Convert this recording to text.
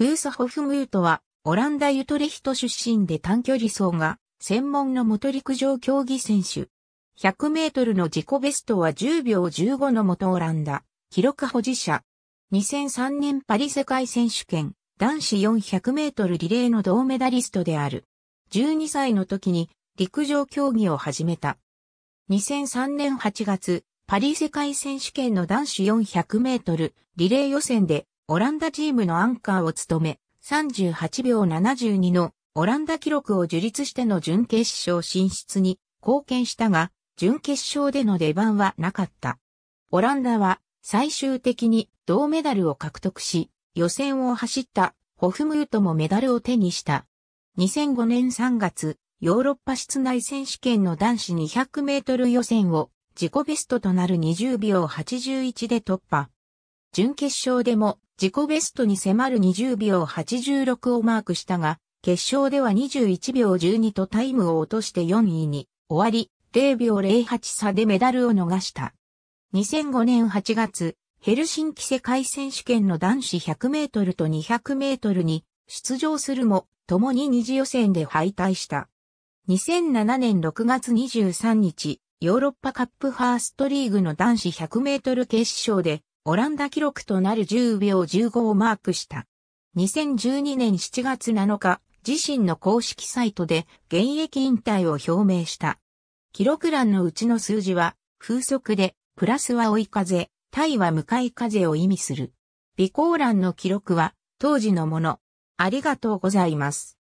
フースホフムートは、オランダユトレヒト出身で短距離走が、専門の元陸上競技選手。100メートルの自己ベストは10秒15の元オランダ、記録保持者。2003年パリ世界選手権、男子400メートルリレーの銅メダリストである。12歳の時に陸上競技を始めた。2003年8月、パリ世界選手権の男子400メートルリレー予選でオランダチームのアンカーを務め、38秒72のオランダ記録を樹立しての準決勝進出に貢献したが、準決勝での出番はなかった。オランダは最終的に銅メダルを獲得し、予選を走ったホフムートもメダルを手にした。2005年3月、ヨーロッパ室内選手権の男子200メートル予選を自己ベストとなる20秒81で突破。準決勝でも自己ベストに迫る20秒86をマークしたが、決勝では21秒12とタイムを落として4位に終わり、0秒08差でメダルを逃した。2005年8月、ヘルシンキ世界選手権の男子100メートルと200メートルに出場するも、共に二次予選で敗退した。2007年6月23日、ヨーロッパカップファーストリーグの男子100メートル決勝で、オランダ記録となる10秒15をマークした。2012年7月7日、自身の公式サイトで現役引退を表明した。記録欄のうちの数字は、風速で、プラスは追い風、対は向かい風を意味する。備考欄の記録は、当時のもの。ありがとうございます。